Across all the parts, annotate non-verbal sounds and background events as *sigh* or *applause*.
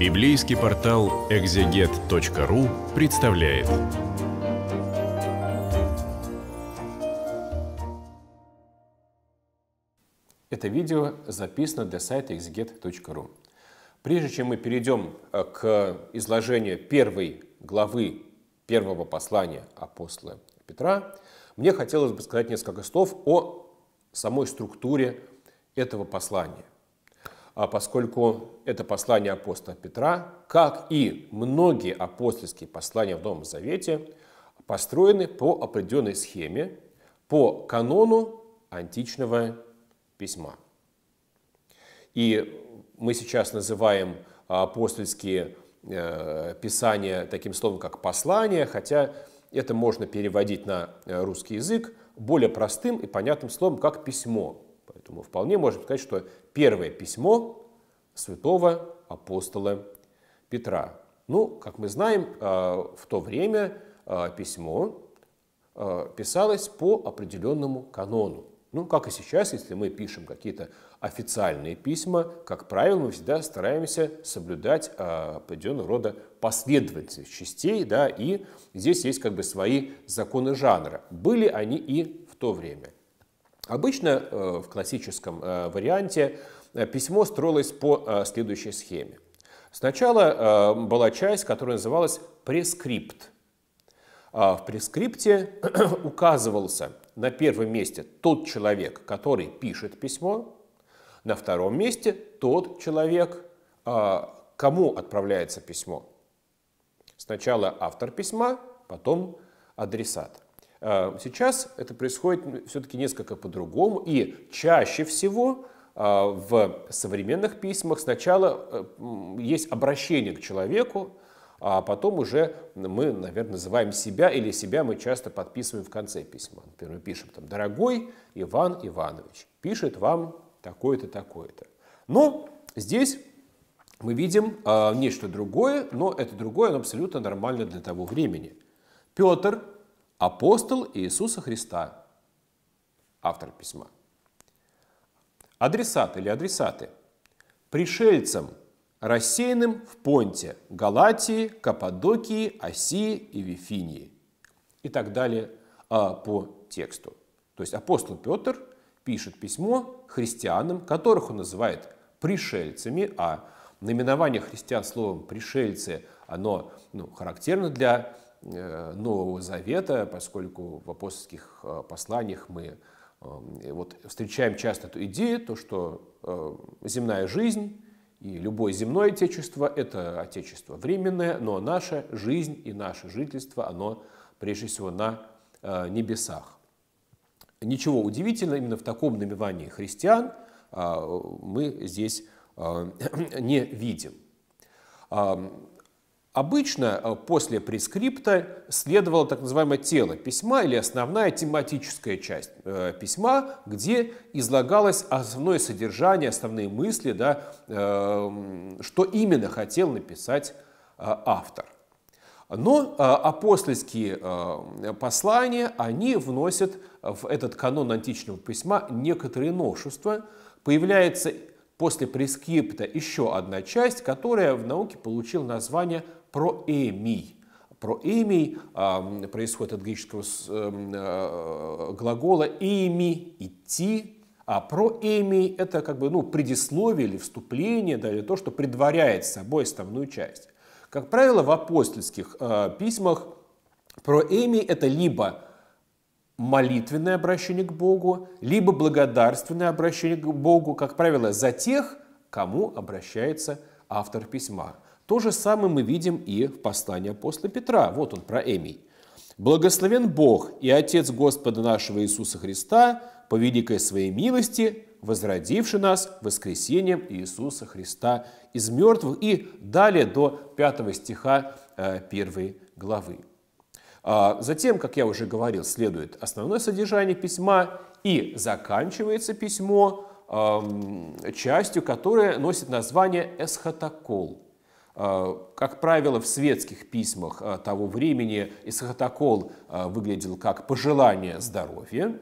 Библейский портал экзегет.ру представляет. Это видео записано для сайта exeget.ru. Прежде чем мы перейдем э, к изложению первой главы первого послания апостола Петра, мне хотелось бы сказать несколько слов о самой структуре этого послания – а поскольку это послание апостола Петра, как и многие апостольские послания в Новом Завете, построены по определенной схеме, по канону античного письма. И мы сейчас называем а, апостольские э, писания таким словом, как послание, хотя это можно переводить на э, русский язык более простым и понятным словом, как письмо. То мы вполне можем сказать, что первое письмо святого апостола Петра. Ну, как мы знаем, э, в то время э, письмо э, писалось по определенному канону. Ну, как и сейчас, если мы пишем какие-то официальные письма, как правило, мы всегда стараемся соблюдать определенного рода последовательность частей, да, и здесь есть как бы свои законы жанра. Были они и в то время. Обычно э, в классическом э, варианте э, письмо строилось по следующей схеме. Сначала была часть, которая называлась прескрипт. А в прескрипте *clears throat* указывался на первом месте тот человек, который пишет письмо, на втором месте тот человек, а, кому отправляется письмо. Сначала автор письма, потом адресат. А, сейчас это происходит все-таки несколько по-другому, и чаще всего а, в современных письмах сначала э, есть обращение к человеку, а потом уже мы, наверное, называем себя или себя мы часто подписываем в конце письма. Например, мы пишем там «Дорогой Иван Иванович, пишет вам такое-то, такое-то». Но здесь мы видим э, нечто другое, но это другое оно абсолютно нормально для того времени. Петр Апостол Иисуса Христа, автор письма. Адресат или адресаты. Пришельцам, рассеянным в Понте, Галатии, Каппадокии, Осии и Вифинии. И так далее а, по тексту. То есть апостол Петр пишет письмо христианам, которых он называет пришельцами, а наименование христиан словом «пришельцы» оно ну, характерно для Э, Нового Завета, поскольку в апостольских э, посланиях мы э, вот встречаем часто эту идею, то, что земная жизнь и любое земное отечество – это отечество временное, но наша жизнь и наше жительство, оно прежде всего на небесах. Ничего удивительного, именно в таком намевании христиан мы здесь *coughs* не видим. Обычно э, после прескрипта следовало так называемое тело письма или основная тематическая часть э, письма, где излагалось основное содержание, основные мысли, да, эм, что именно хотел написать э, автор. Но апостольские послания, они вносят в этот канон античного письма некоторые новшества. Появляется после прескрипта еще одна часть, которая в науке получила название – проэмий. Проэмий происходит от греческого эм, э, глагола «эми» – «идти», а проэмий – это как бы ну, предисловие или вступление, да, или то, что предваряет собой основную часть. Как правило, в апостольских э, письмах проэмий – это либо молитвенное обращение к Богу, либо благодарственное обращение к Богу, как правило, за тех, кому обращается автор письма. То же самое мы видим и в послании апостола Петра. Вот он про Эмий. «Благословен Бог и Отец Господа нашего Иисуса Христа, по великой своей милости, возродивший нас воскресением Иисуса Христа из мертвых». И далее до 5 стиха 1 э, главы. А, затем, как я уже говорил, следует основное содержание письма и заканчивается письмо эм, частью, которая носит название «Эсхатокол». Э, как правило, в светских письмах э, того времени эсхатокол э, выглядел как пожелание здоровья.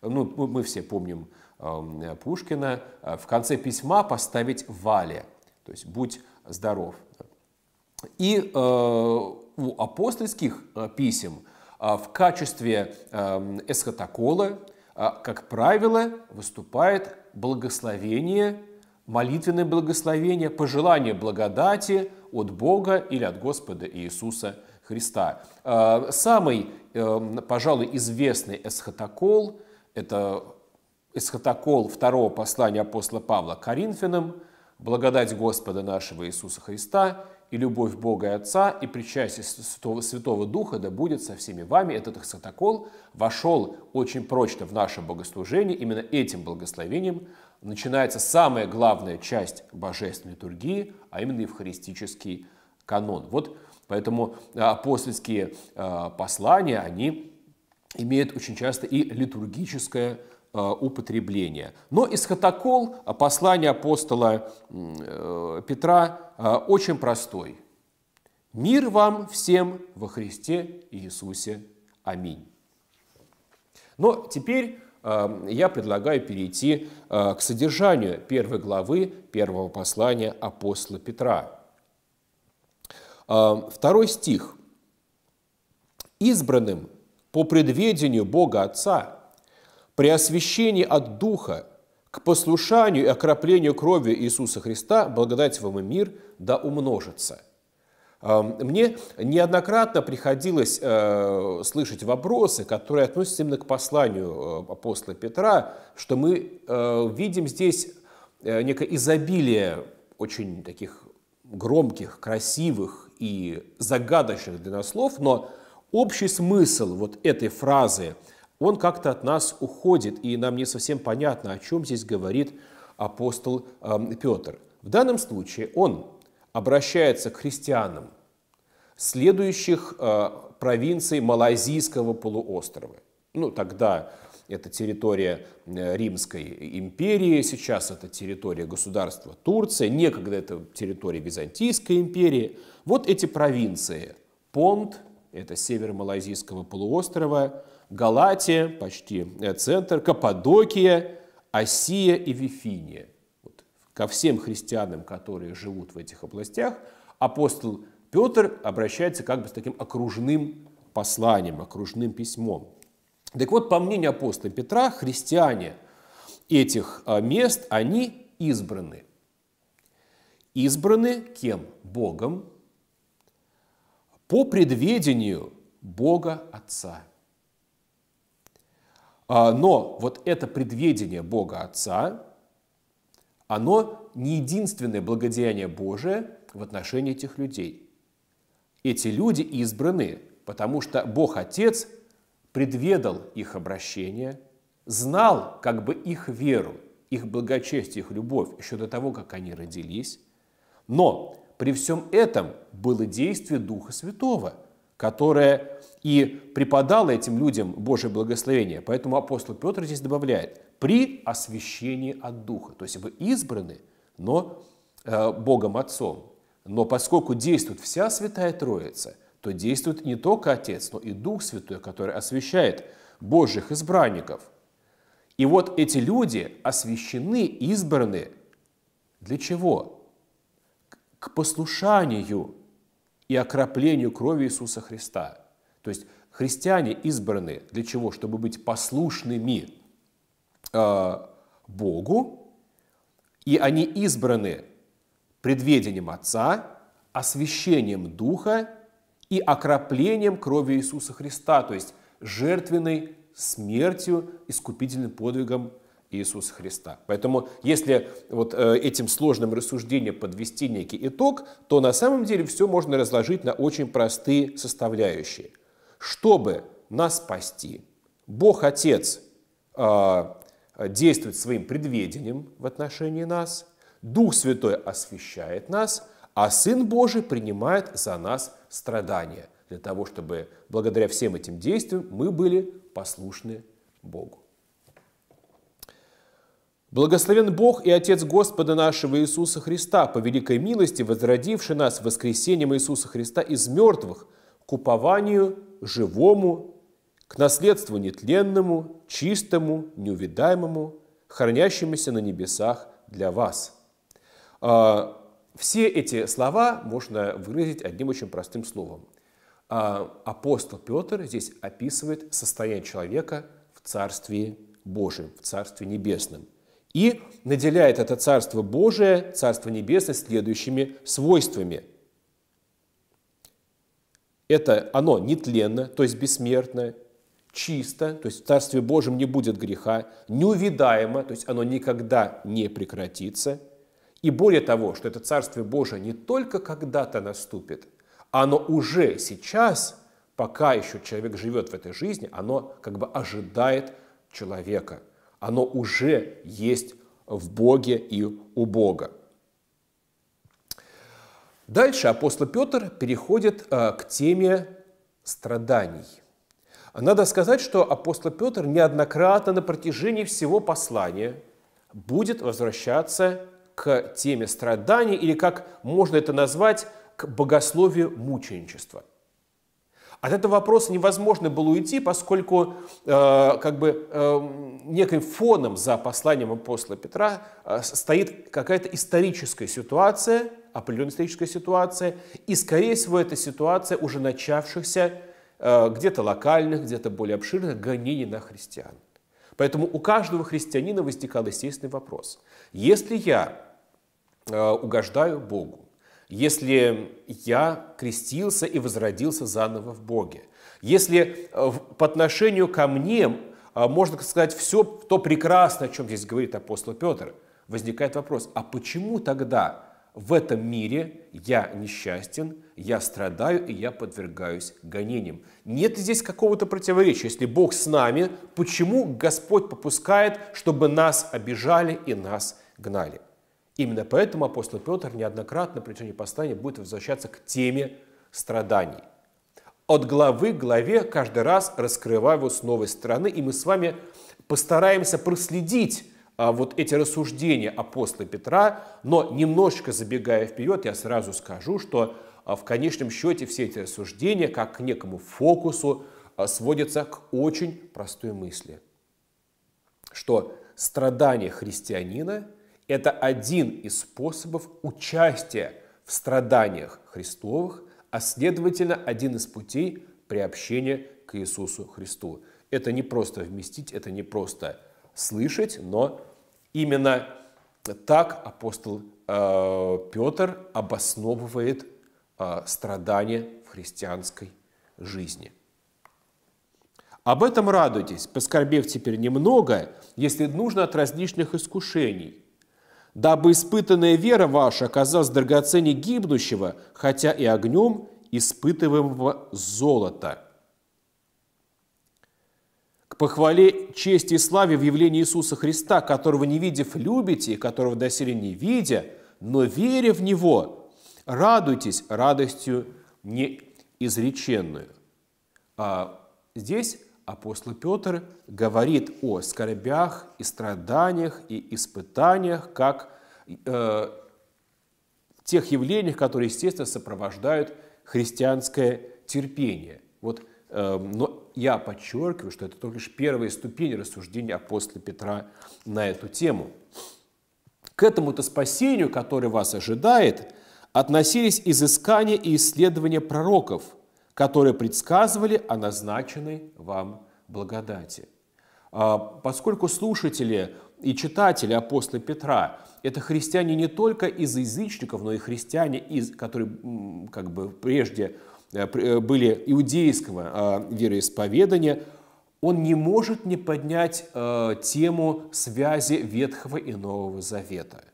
Ну, мы все помним эм, Пушкина. В конце письма поставить «вале», то есть «будь здоров». И у апостольских писем в качестве эсхатокола, эм, как правило, выступает благословение молитвенные благословения, пожелание благодати от Бога или от Господа Иисуса Христа. Э, самый, эм, пожалуй, известный эсхатокол – это эсхатокол второго послания апостола Павла Коринфянам, благодать Господа нашего Иисуса Христа и любовь Бога и Отца, и причастие Святого, Святого Духа да будет со всеми вами. Этот эксатокол вошел очень прочно в наше богослужение. Именно этим благословением начинается самая главная часть божественной литургии, а именно евхаристический канон. Вот поэтому а, апостольские а, послания, они имеют очень часто и литургическое Э, употребления. Но эсхатокол э, послание апостола э, Петра очень простой. «Мир вам всем во Христе Иисусе. Аминь». Но теперь я предлагаю перейти к содержанию первой главы первого послания апостола Петра. Второй стих. «Избранным по предведению Бога Отца – при освящении от Духа к послушанию и окроплению крови Иисуса Христа благодать вам и мир да умножится». Мне неоднократно приходилось э, слышать вопросы, которые относятся именно к посланию э, апостола Петра, что мы э, видим здесь некое изобилие очень таких громких, красивых и загадочных для нас слов, но общий смысл вот этой фразы он как-то от нас уходит, и нам не совсем понятно, о чем здесь говорит апостол эм, Петр. В данном случае он обращается к христианам следующих э, провинций Малайзийского полуострова. Ну, тогда это территория э, Римской империи, сейчас это территория государства Турция, некогда это территория Византийской империи. Вот эти провинции – Понт, это север Малайзийского полуострова, Галатия, почти э, центр, Каппадокия, Осия и Вифиния. Вот. Ко всем христианам, которые живут в этих областях, апостол Петр обращается как бы с таким окружным посланием, окружным письмом. Так вот, по мнению апостола Петра, христиане этих э, мест, они избраны. Избраны кем? Богом, по предведению Бога Отца – а, но вот это предведение Бога Отца, оно не единственное благодеяние Божие в отношении этих людей. Эти люди избраны, потому что Бог Отец предведал их обращение, знал как бы их веру, их благочестие, их любовь еще до того, как они родились. Но при всем этом было действие Духа Святого – которая и преподала этим людям Божье благословение. Поэтому апостол Петр здесь добавляет «при освящении от Духа». То есть вы избраны, но э, Богом Отцом. Но поскольку действует вся Святая Троица, то действует не только Отец, но и Дух Святой, который освящает Божьих избранников. И вот эти люди освящены, избраны для чего? К послушанию – и окроплению крови Иисуса Христа. То есть христиане избраны для чего? Чтобы быть послушными э, Богу, и они избраны предведением Отца, освящением Духа и окроплением крови Иисуса Христа, то есть жертвенной смертью, искупительным подвигом Иисуса Христа. Поэтому если вот э, этим сложным рассуждением подвести некий итог, то на самом деле все можно разложить на очень простые составляющие. Чтобы нас спасти, Бог Отец а, действует своим предведением в отношении нас, Дух Святой освещает нас, а Сын Божий принимает за нас страдания для того, чтобы благодаря всем этим действиям мы были послушны Богу. Благословен Бог и Отец Господа нашего Иисуса Христа, по великой милости возродивший нас воскресением Иисуса Христа из мертвых, к упованию живому, к наследству нетленному, чистому, неувидаемому, хранящемуся на небесах для вас. А, все эти слова можно выразить одним очень простым словом. А, апостол Петр здесь описывает состояние человека в Царстве Божьем, в Царстве Небесном. И наделяет это Царство Божие, Царство Небесное следующими свойствами. Это оно нетленно, то есть бессмертно, чисто, то есть в Царстве Божьем не будет греха, неувидаемо, то есть оно никогда не прекратится. И более того, что это Царствие Божие не только когда-то наступит, а оно уже сейчас, пока еще человек живет в этой жизни, оно как бы ожидает человека – оно уже есть в Боге и у Бога. Дальше апостол Петр переходит э, к теме страданий. Надо сказать, что апостол Петр неоднократно на протяжении всего послания будет возвращаться к теме страданий или, как можно это назвать, к богословию мученичества. От этого вопроса невозможно было уйти, поскольку э, как бы э, неким фоном за посланием апостола Петра э, стоит какая-то историческая ситуация, определенная историческая ситуация, и, скорее всего, это ситуация уже начавшихся э, где-то локальных, где-то более обширных гонений на христиан. Поэтому у каждого христианина возникал естественный вопрос. Если я э, угождаю Богу, если я крестился и возродился заново в Боге, если э, по отношению ко мне э, можно сказать все то прекрасное, о чем здесь говорит апостол Петр, возникает вопрос, а почему тогда в этом мире я несчастен, я страдаю и я подвергаюсь гонениям. Нет здесь какого-то противоречия. Если Бог с нами, почему Господь попускает, чтобы нас обижали и нас гнали? Именно поэтому апостол Петр неоднократно при течение постания будет возвращаться к теме страданий. От главы к главе, каждый раз раскрывая его с новой стороны, и мы с вами постараемся проследить а, вот эти рассуждения апостола Петра, но немножечко забегая вперед, я сразу скажу, что а, в конечном счете все эти рассуждения, как к некому фокусу, а, сводятся к очень простой мысли, что страдание христианина – это один из способов участия в страданиях Христовых, а следовательно, один из путей приобщения к Иисусу Христу. Это не просто вместить, это не просто слышать, но именно так апостол э, Петр обосновывает э, страдания в христианской жизни. Об этом радуйтесь, поскорбев теперь немного, если нужно от различных искушений, дабы испытанная вера ваша оказалась драгоценнее гибнущего, хотя и огнем испытываемого золота. К похвале чести и славе в явлении Иисуса Христа, которого не видев любите, и которого доселе не видя, но веря в Него, радуйтесь радостью неизреченную. А здесь апостол Петр говорит о скорбях и страданиях и испытаниях, как э, тех явлениях, которые, естественно, сопровождают христианское терпение. Вот, э, но я подчеркиваю, что это только лишь первая ступень рассуждения апостола Петра на эту тему. К этому-то спасению, которое вас ожидает, относились изыскания и исследования пророков – которые предсказывали о назначенной вам благодати. А, поскольку слушатели и читатели апостола Петра – это христиане не только из язычников, но и христиане, из, которые как бы прежде э, э, были иудейского а, вероисповедания, он не может не поднять э, тему связи Ветхого и Нового Завета –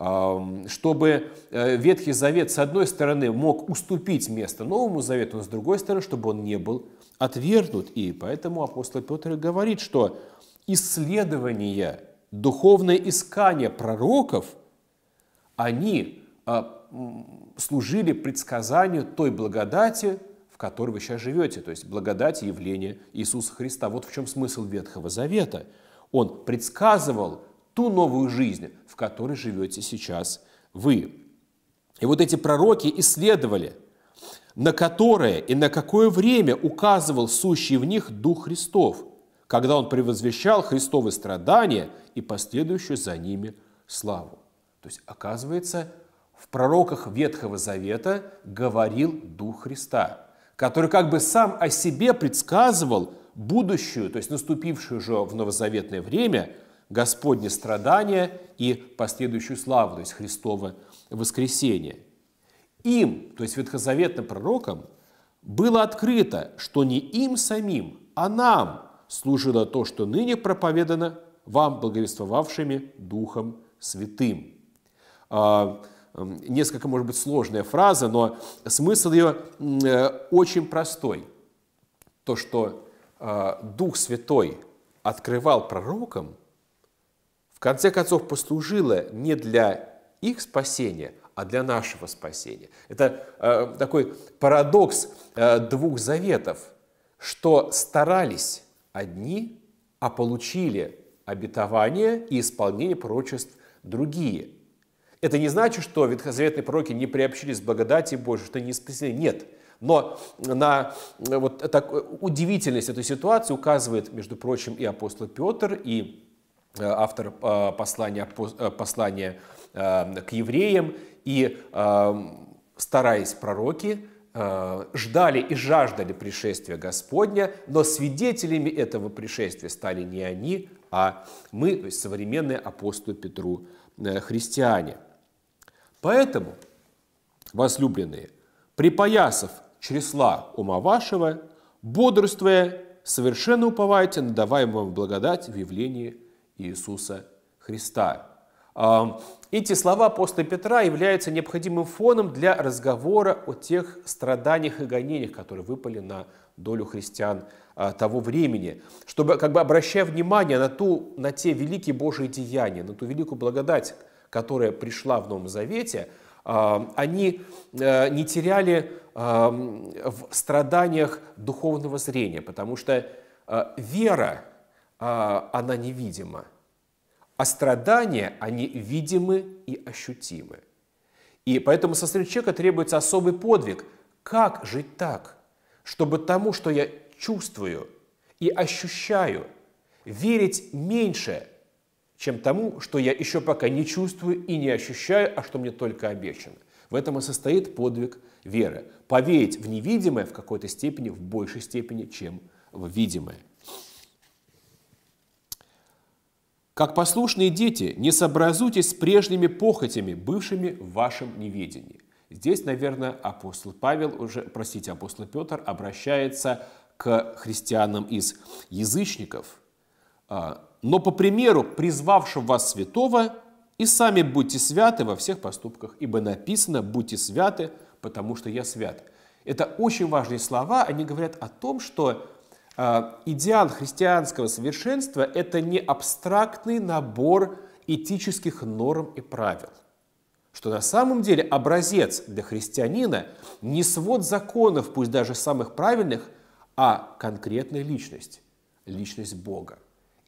чтобы э, Ветхий Завет, с одной стороны, мог уступить место Новому Завету, но а с другой стороны, чтобы он не был отвергнут. И поэтому апостол Петр говорит, что исследование, духовное искание пророков, они а, служили предсказанию той благодати, в которой вы сейчас живете, то есть благодати явления Иисуса Христа. Вот в чем смысл Ветхого Завета. Он предсказывал ту новую жизнь, в которой живете сейчас вы. И вот эти пророки исследовали, на которое и на какое время указывал сущий в них Дух Христов, когда он превозвещал Христовы страдания и последующую за ними славу. То есть, оказывается, в пророках Ветхого Завета говорил Дух Христа, который как бы сам о себе предсказывал будущую, то есть наступившую уже в новозаветное время – Господне страдания и последующую славу, то есть Христово воскресение. Им, то есть ветхозаветным пророкам, было открыто, что не им самим, а нам служило то, что ныне проповедано вам, благовествовавшими Духом Святым. А, несколько, может быть, сложная фраза, но смысл ее э, очень простой. То, что а, Дух Святой открывал пророкам, в конце концов послужило не для их спасения, а для нашего спасения. Это э, такой парадокс э, двух заветов, что старались одни, а получили обетование и исполнение пророчеств другие. Это не значит, что ветхозаветные пророки не приобщились к благодати Божьей, что не спасены. Нет. Но на э, вот так, э, удивительность этой ситуации указывает, между прочим, и апостол Петр, и Э, автор э, послания, э, послания к евреям, и стараясь пророки, ждали и жаждали пришествия Господня, но свидетелями этого пришествия стали не они, а мы, то есть современные апостолы Петру христиане. Поэтому, возлюбленные, припоясав чресла ума вашего, бодрствуя, совершенно уповайте на даваемую благодать в явлении Иисуса Христа. Эти слова апостола Петра являются необходимым фоном для разговора о тех страданиях и гонениях, которые выпали на долю христиан а, того времени, чтобы, как бы обращая внимание на, ту, на те великие Божьи деяния, на ту великую благодать, которая пришла в Новом Завете, а, они э, не теряли а, в страданиях духовного зрения, потому что э, вера, а, она невидима. А страдания, они видимы и ощутимы. И поэтому со стороны человека требуется особый подвиг. Как жить так, чтобы тому, что я чувствую и ощущаю, верить меньше, чем тому, что я еще пока не чувствую и не ощущаю, а что мне только обещано. В этом и состоит подвиг веры. Поверить в невидимое в какой-то степени, в большей степени, чем в видимое. Как послушные дети, не сообразуйтесь с прежними похотями, бывшими в вашем неведении. Здесь, наверное, апостол Павел уже, простите, апостол Петр обращается к христианам из язычников. «А, «Но по примеру призвавшего вас святого, и сами будьте святы во всех поступках, ибо написано «будьте святы, потому что я свят». Это очень важные слова, они говорят о том, что а, идеал христианского совершенства – это не абстрактный набор этических норм и правил, что на самом деле образец для христианина не свод законов, пусть даже самых правильных, а конкретная личность, личность Бога.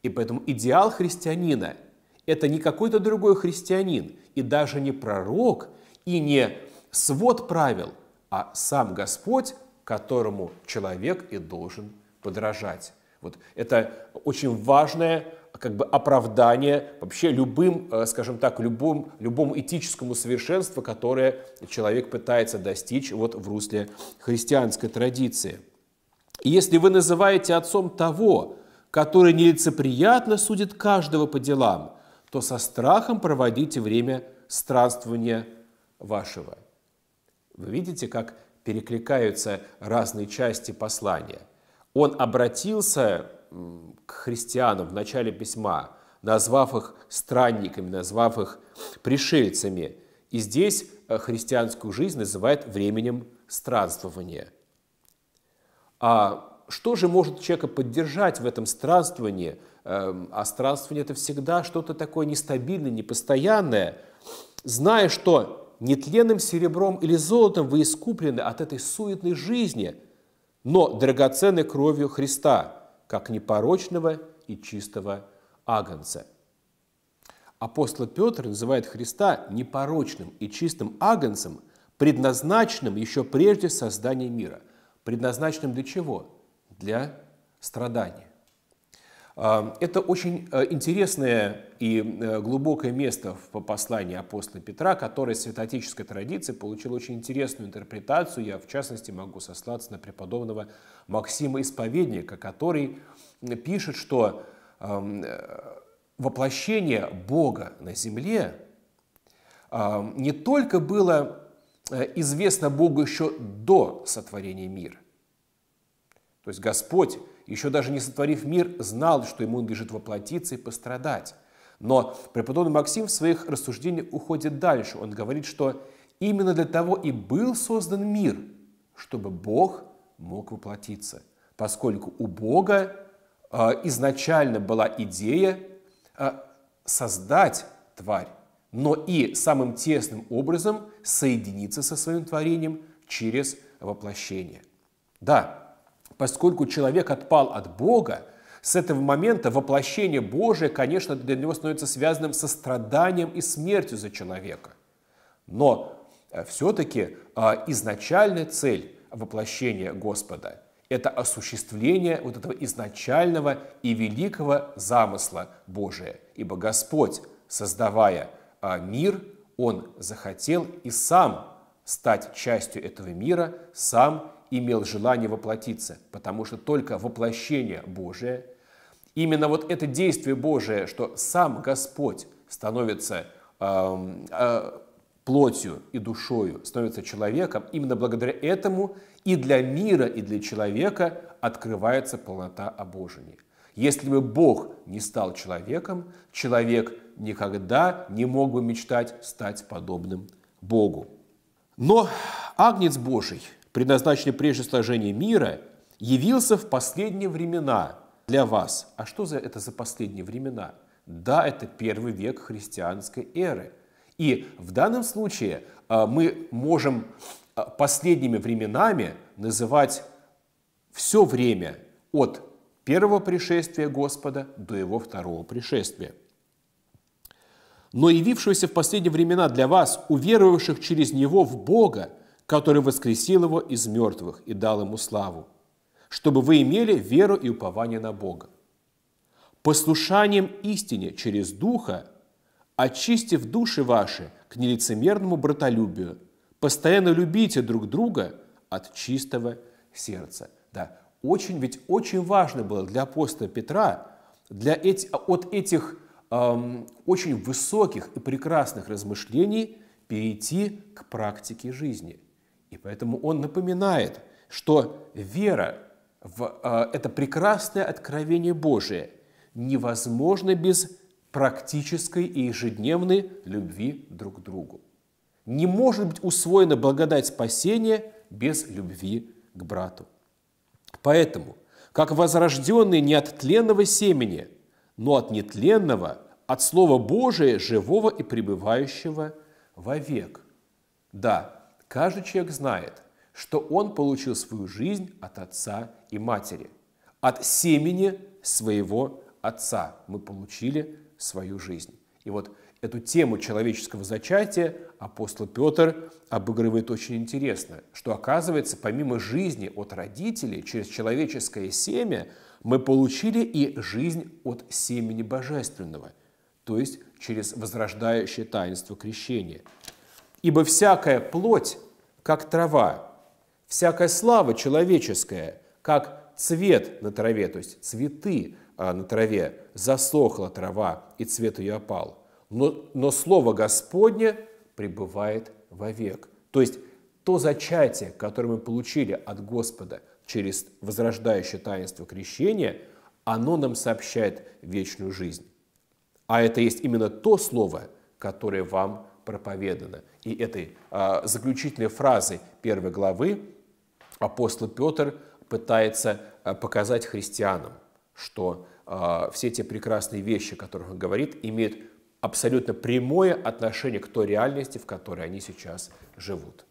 И поэтому идеал христианина – это не какой-то другой христианин, и даже не пророк, и не свод правил, а сам Господь, которому человек и должен подражать. Вот это очень важное как бы оправдание вообще любым, э, скажем так, любым, любому этическому совершенству, которое человек пытается достичь вот в русле христианской традиции. И если вы называете отцом того, который нелицеприятно судит каждого по делам, то со страхом проводите время странствования вашего. Вы видите, как перекликаются разные части послания – он обратился к христианам в начале письма, назвав их странниками, назвав их пришельцами. И здесь э, христианскую жизнь называет временем странствования. А что же может человека поддержать в этом странствовании? Эм, а странствование – это всегда что-то такое нестабильное, непостоянное. Зная, что нетленным серебром или золотом вы искуплены от этой суетной жизни – но драгоценной кровью Христа, как непорочного и чистого агнца. Апостол Петр называет Христа непорочным и чистым агнцем, предназначенным еще прежде создания мира. Предназначенным для чего? Для страдания. А, это очень э, интересное и э, глубокое место в послании апостола Петра, которое из святоотеческой традиции получило очень интересную интерпретацию. Я, в частности, могу сослаться на преподобного Максима Исповедника, который пишет, что эм, э, воплощение Бога на земле не только было известно Богу еще до сотворения мира. То есть Господь еще даже не сотворив мир, знал, что ему надлежит воплотиться и пострадать. Но преподобный Максим в своих рассуждениях уходит дальше. Он говорит, что именно для того и был создан мир, чтобы Бог мог воплотиться, поскольку у Бога э, изначально была идея э, создать тварь, но и самым тесным образом соединиться со своим творением через воплощение. Да, Поскольку человек отпал от Бога, с этого момента воплощение Божие, конечно, для него становится связанным со страданием и смертью за человека. Но э, все-таки э, изначальная цель воплощения Господа – это осуществление вот этого изначального и великого замысла Божия. Ибо Господь, создавая э, мир, Он захотел и Сам стать частью этого мира, Сам имел желание воплотиться, потому что только воплощение Божие, именно вот это действие Божие, что сам Господь становится э, э, плотью и душою, становится человеком, именно благодаря этому и для мира, и для человека открывается полнота обожения. Если бы Бог не стал человеком, человек никогда не мог бы мечтать стать подобным Богу. Но Агнец Божий – предназначенный прежде сложения мира, явился в последние времена для вас. А что за это за последние времена? Да, это первый век христианской эры. И в данном случае а, мы можем а, последними временами называть все время от первого пришествия Господа до его второго пришествия. Но явившегося в последние времена для вас, уверовавших через него в Бога, который воскресил его из мертвых и дал ему славу, чтобы вы имели веру и упование на Бога. Послушанием истине через Духа, очистив души ваши к нелицемерному братолюбию, постоянно любите друг друга от чистого сердца. Да, очень, ведь очень важно было для апостола Петра для эти, от этих эм, очень высоких и прекрасных размышлений перейти к практике жизни – и поэтому он напоминает, что вера в э, это прекрасное откровение Божие невозможно без практической и ежедневной любви друг к другу. Не может быть усвоена благодать спасения без любви к брату. Поэтому, как возрожденные не от тленного семени, но от нетленного, от Слова Божия, живого и пребывающего вовек. Да, Каждый человек знает, что он получил свою жизнь от отца и матери. От семени своего отца мы получили свою жизнь. И вот эту тему человеческого зачатия апостол Петр обыгрывает очень интересно, что оказывается, помимо жизни от родителей, через человеческое семя мы получили и жизнь от семени божественного, то есть через возрождающее таинство крещения – Ибо всякая плоть, как трава, всякая слава человеческая, как цвет на траве, то есть цветы а, на траве, засохла трава, и цвет ее опал. Но, но Слово Господне пребывает вовек. То есть то зачатие, которое мы получили от Господа через возрождающее таинство крещения, оно нам сообщает вечную жизнь. А это есть именно то слово, которое вам проповедано. И этой а, заключительной фразой первой главы апостол Петр пытается а, показать христианам, что а, все те прекрасные вещи, о которых он говорит, имеют абсолютно прямое отношение к той реальности, в которой они сейчас живут.